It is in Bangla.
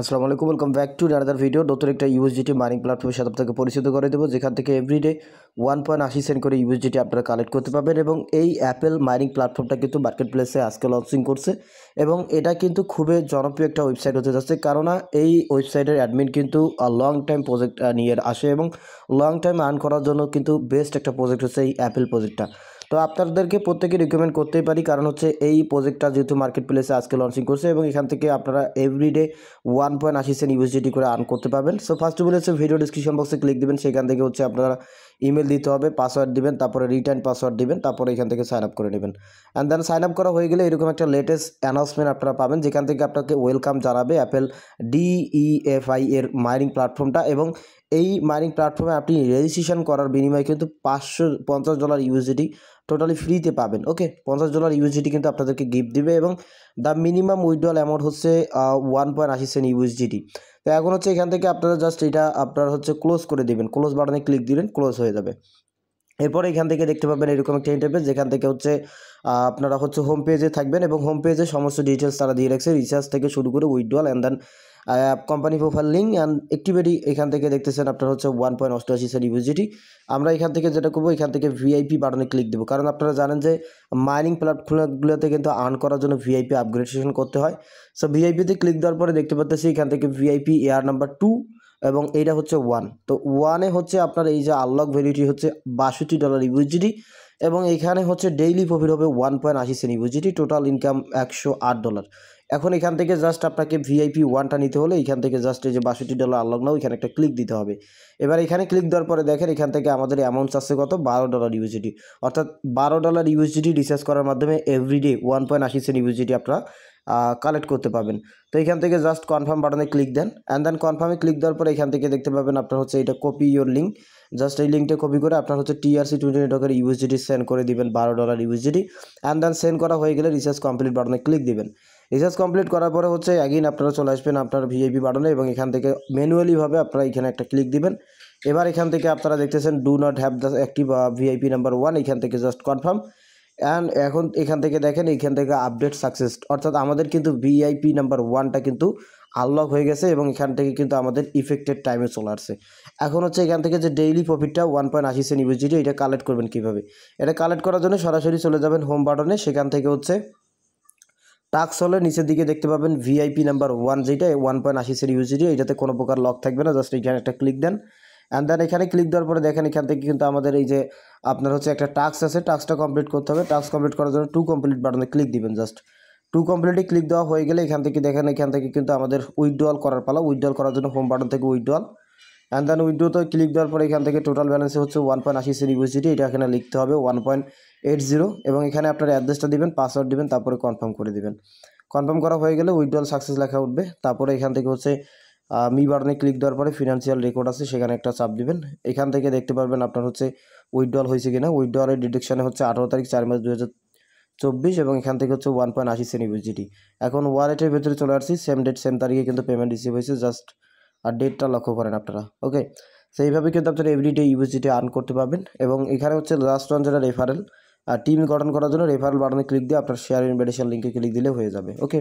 আসসালামু আলাইকুম welcome back to another video নতুন একটা ইউএসডিটি মাইনিং প্ল্যাটফর্মের সাথে আপনাকে পরিচিত করে দেবো যেখান থেকে এভরিডে ওয়ান পয়েন্ট আশি সেন্ট করে ইউএসডিটি আপনারা কালেক্ট করতে পারবেন এবং এই অ্যাপেল মাইনিং প্ল্যাটফর্মটা কিন্তু মার্কেট প্লেসে আজকে লঞ্চিং করছে এবং এটা কিন্তু খুবই জনপ্রিয় একটা ওয়েবসাইট হতে যাচ্ছে কারণ এই ওয়েবসাইটের অ্যাডমিন কিন্তু লং টাইম প্রজেক্ট নিয়ে আসে এবং লং টাইম আর্ন করার জন্য কিন্তু বেস্ট একটা প্রজেক্ট হচ্ছে এই অ্যাপেল প্রজেক্টটা তো আপনাদেরকে প্রত্যেকে রিকমেন্ড করতেই পারি কারণ হচ্ছে এই প্রজেক্টটা যেহেতু মার্কেট প্লেসে আজকে লঞ্চিং করছে এবং এখান থেকে আপনারা এভরিডে ওয়ান পয়েন্ট আশি সেন্ট ইউএসডিটি করে আর্ন করতে পারবেন সো ফার্স্ট অফ অল হচ্ছে ভিডিও ডিসক্রিপশন বক্সে ক্লিক দেবেন সেখান থেকে হচ্ছে আপনারা ইমেল দিতে হবে পাসওয়ার্ড দিবেন তারপরে রিটার্ন পাসওয়ার্ড দিবেন তারপরে এখান থেকে সাইন আপ করে নেবেন অ্যান্ড দেন সাইন আপ করা হয়ে গেলে এরকম একটা লেটেস্ট অ্যানাউন্সমেন্ট আপনারা পাবেন যেখান থেকে আপনাকে ওয়েলকাম জানাবে অ্যাপেল ডিইএফআই e এর মাইনিং প্ল্যাটফর্মটা এবং এই মাইনিং প্ল্যাটফর্মে আপনি রেজিস্ট্রেশন করার বিনিময়ে কিন্তু পাঁচশো পঞ্চাশ ডলার ইউএসডি টোটালি ফ্রিতে পাবেন ওকে পঞ্চাশ ডলার ইউএসডিটি কিন্তু আপনাদেরকে গিফট দিবে এবং দ্য মিনিমাম উইথড্রল অ্যামাউন্ট হচ্ছে ওয়ান পয়েন্ট আশি সেন্ট ইউএসডিটি তো এখন হচ্ছে এখান থেকে আপনারা জাস্ট এটা আপনারা হচ্ছে ক্লোজ করে দেবেন ক্লোজ বাটনে ক্লিক দিবেন ক্লোজ হয়ে যাবে এরপরে এখান থেকে দেখতে পাবেন এরকম একটা ইন্টারফেস যেখান থেকে হচ্ছে আপনারা হচ্ছে হোম পেজে থাকবেন এবং হোম পেজে সমস্ত ডিটেলস তারা দিয়ে রাখছে রিচার্জ থেকে শুরু করে withdrawal and then company profile link and activity এখান থেকে দেখতেছেন আপনার হচ্ছে ওয়ান পয়েন্ট অষ্টআশি সেন্ট আমরা এখান থেকে যেটা করবো এখান থেকে ভিআইপি বাটনে ক্লিক দেবো কারণ আপনারা জানেন যে মাইনিং প্ল্যাটফর্মগুলোতে কিন্তু আর্ন করার জন্য ভিআইপি আপগ্রেডেশন করতে হয় সো ভিআইপিতে ক্লিক দেওয়ার পরে দেখতে পাচ্ছি এখান থেকে ভিআইপি এয়ার নাম্বার টু এবং এইটা হচ্ছে ওয়ান তো ওয়ানে হচ্ছে আপনার এই যে আনলক ভ্যালিটি হচ্ছে বাষট্টি ডলার ইউজিডি এবং এখানে হচ্ছে ডেইলি প্রফিট হবে ওয়ান পয়েন্ট আশি সেন্ট যেটি টোটাল ইনকাম একশো আট ডলার এখন এখান থেকে জাস্ট আপনাকে ভিআইপি ওয়ানটা নিতে হলে এখান থেকে জাস্ট এই যে বাষট্টি ডলার আনলাম না এখানে একটা ক্লিক দিতে হবে এবার এখানে ক্লিক দেওয়ার পরে দেখেন এখান থেকে আমাদের অ্যামাউন্ট আসছে কত বারো ডলার ইউজিটি অর্থাৎ বারো ডলার ইউজিটি রিচার্জ করার মাধ্যমে এভরিডে ওয়ান পয়েন্ট আশি সেন্ট ইউজিটি আপনারা কালেক্ট করতে পাবেন তো এখান থেকে জাস্ট কনফার্ম বাটনে ক্লিক দেন অ্যান্ড দেন কনফার্মে ক্লিক দেওয়ার পরে এখান থেকে দেখতে পাবেন আপনার হচ্ছে এটা কপি ইয়োর লিঙ্ক জাস্ট এই লিঙ্কটা কপি করে আপনার হচ্ছে টিআরসি টোয়েন্টি নেটওয়ার্কের ইউএসডিটি সেন্ড করে দিবেন বারো dollar USDT and then send করা হয়ে গেলে রিচার্জ কমপ্লিট বাটনে ক্লিক দেবেন রিচার্জ কমপ্লিট করার পরে হচ্ছে অ্যাগিন আপনারা চলে আসবেন আপনার ভিআইপি বাটনে এবং এখান থেকে ম্যানুয়ালিভাবে আপনারা এখানে একটা ক্লিক দেবেন এবার এখান থেকে আপনারা দেখতেছেন do not have the active VIP number one এখান থেকে জাস্ট কনফার্ম অ্যান্ড এখন এখান থেকে দেখেন এখান থেকে আপডেট সাকসেস অর্থাৎ আমাদের কিন্তু ভিআইপি নাম্বার ওয়ানটা কিন্তু আনলক হয়ে গেছে এবং এখান থেকে কিন্তু আমাদের ইফেক্টেড টাইমে চলে আসছে এখন হচ্ছে এখান থেকে যে ডেইলি প্রফিটটা ওয়ান পয়েন্ট আশি সেন ইউজিটি এটা কালেক্ট করবেন কীভাবে এটা কালেক্ট করার জন্য সরাসরি চলে যাবেন হোম বাটনে সেখান থেকে হচ্ছে টাক্স হলে নিচের দিকে দেখতে পাবেন ভিআইপি নাম্বার ওয়ান যেটা ওয়ান পয়েন্ট আশি সেন ইউজিটি এটাতে কোনো প্রকার লক থাকবে না জাস্ট এখানে একটা ক্লিক দেন অ্যান্ড দেন এখানে ক্লিক দেওয়ার পরে দেখেন এখান থেকে কিন্তু আমাদের এই যে আপনার হচ্ছে একটা টাস্ক আছে টাস্কটা কমপ্লিট করতে হবে টাস্ক কমপ্লিট করার জন্য টু কমপ্লিট বাটনে ক্লিক দিবেন জাস্ট টু কমপ্লিটে ক্লিক দেওয়া হয়ে গেলে এখান থেকে দেখেন এখান থেকে কিন্তু আমাদের উইথড্রল করার পালা উইথড্রল করার জন্য হোম বাটন থেকে উইথড্রল অ্যান্ড দেন তো ক্লিক দেওয়ার পরে এখান থেকে টোটাল ব্যালেন্স হচ্ছে ওয়ান পয়েন্ট আশি সেন ইউএসডিটি এটা এখানে লিখতে হবে ওয়ান পয়েন্ট এইট জিরো এবং এখানে আপনার অ্যাড্রেসটা দিবেন পাসওয়ার্ড দিবেন তারপরে কনফার্ম করে দিবেন কনফার্ম করা হয়ে গেলে উইথড্রল সাকসেস লেখা উঠবে তারপরে এখান থেকে হচ্ছে মি বার্নে ক্লিক দেওয়ার পরে ফিনান্সিয়াল রেকর্ড আছে সেখানে একটা চাপ দিবেন এখান থেকে দেখতে পারবেন আপনার হচ্ছে উইথড্রল হয়েছে কিনা উইথড্রলের ডিডিকশানে হচ্ছে আঠারো তারিখ চার মাস দু চব্বিশ এবং এখান থেকে হচ্ছে ওয়ান পয়েন্ট আশি সেন ইউজিটি এখন ওয়ালেটের ভেতরে চলে আসছি সেম ডেট সেম তারিখে কিন্তু পেমেন্ট রিসিভ হয়েছে জাস্ট আর ডেটটা লক্ষ্য করেন আপনারা ওকে সেইভাবে কিন্তু আপনারা এভরিডে ইউজিটি আর্ন করতে পারবেন এবং এখানে হচ্ছে লাস্ট ওয়ান যেটা রেফারেল আর টিম গঠন করার জন্য রেফারেল বাটনে ক্লিক দিয়ে আপনার শেয়ার ইনভাইটেশন লিঙ্কে ক্লিক দিলে হয়ে যাবে ওকে